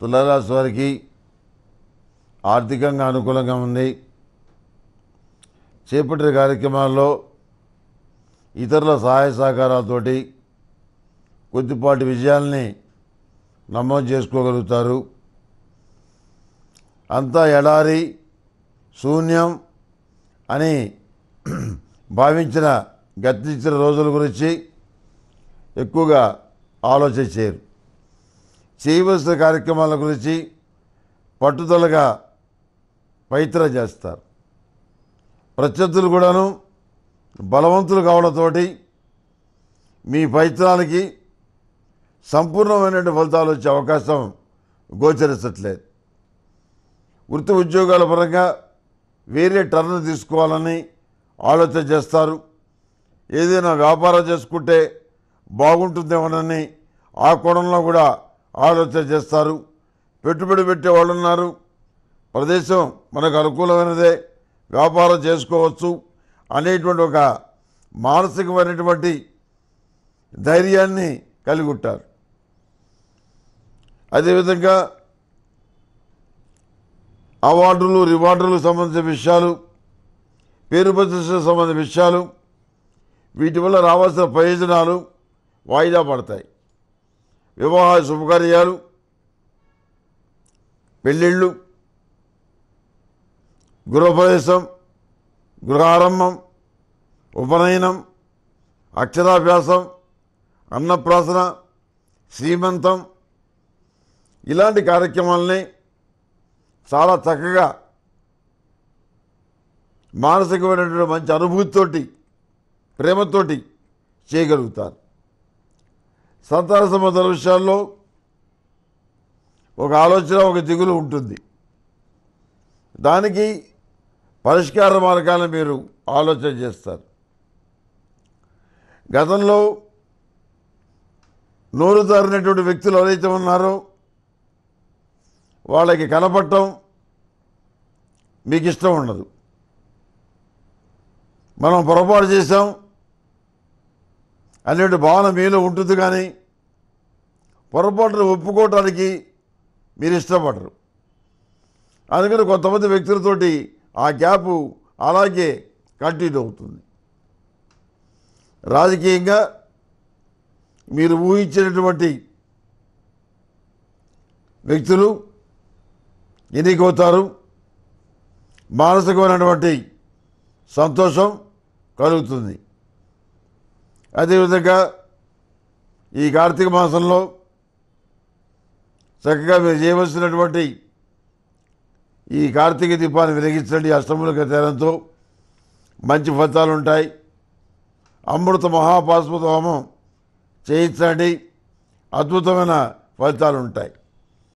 తులారాశి వారికి ఆర్థికంగా అనుకూలంగా ఉంది చేపట్టిన కార్యక్రమాల్లో ఇతరుల సహాయ సహకారాలతోటి కొద్దిపాటి విజయాల్ని నమోదు చేసుకోగలుగుతారు అంతా ఎడారి శూన్యం అని భావించిన గతించిన రోజుల గురించి ఎక్కువగా ఆలోచించారు చేయవలసిన కార్యక్రమాల గురించి పట్టుదలగా పవిత్ర చేస్తారు ప్రత్యర్థులు కూడాను బలవంతులు కావడంతో మీ పైత్రానికి సంపూర్ణమైనటువంటి ఫలితాలు వచ్చే అవకాశం గోచరించట్లేదు వృత్తి ఉద్యోగాల పరంగా వేరే టర్న్ తీసుకోవాలని ఆలోచన చేస్తారు ఏదైనా వ్యాపారం చేసుకుంటే బాగుంటుందేమోనని ఆ కోణంలో కూడా ఆలోచన చేస్తారు పెట్టుబడి పెట్టే వాళ్ళు ఉన్నారు ప్రదేశం మనకు అనుకూలమైనదే వ్యాపారం చేసుకోవచ్చు అనేటువంటి ఒక మానసికమైనటువంటి ధైర్యాన్ని కలిగి ఉంటారు అదేవిధంగా అవార్డులు రివార్డులకు సంబంధించిన విషయాలు పేరు ప్రతిష్టకు సంబంధించిన విషయాలు వీటి వల్ల రావాల్సిన ప్రయోజనాలు వాయిదా పడతాయి వివాహ శుభకార్యాలు పెళ్ళిళ్ళు గృహప్రవేశం గృహారంభం ఉపనయనం అక్షరాభ్యాసం అన్నప్రాసన శ్రీమంతం ఇలాంటి కార్యక్రమాలని చాలా చక్కగా మానసికమైనటువంటి మంచి అనుభూతితోటి ప్రేమతోటి చేయగలుగుతారు సంతాన సంబంధాల విషయాల్లో ఒక ఆలోచన ఒక దిగులు ఉంటుంది దానికి పరిష్కార మార్గాలను మీరు ఆలోచన చేస్తారు గతంలో నోరు జారినటువంటి వ్యక్తులు ఎవరైతే ఉన్నారో వాళ్ళకి కనపడటం మీకు ఇష్టం ఉండదు మనం పొరపాటు చేసాం అనేటువంటి భావన మీలో ఉంటుంది కానీ పొరపాటును ఒప్పుకోవటానికి మీరు ఇష్టపడరు అందుకని కొంతమంది వ్యక్తులతోటి ఆ గ్యాప్ అలాగే కంటిన్యూ అవుతుంది రాజకీయంగా మీరు ఊహించినటువంటి వ్యక్తులు ఎన్నికవుతారు మానసికమైనటువంటి సంతోషం కలుగుతుంది అదేవిధంగా ఈ కార్తీక మాసంలో చక్కగా మీరు చేయవలసినటువంటి ఈ కార్తీక దీపాన్ని వెలిగించండి అష్టములక తేరంతో మంచి ఫలితాలు ఉంటాయి అమృత మహాపాశ్వత హోమం చేయించండి అద్భుతమైన ఫలితాలు ఉంటాయి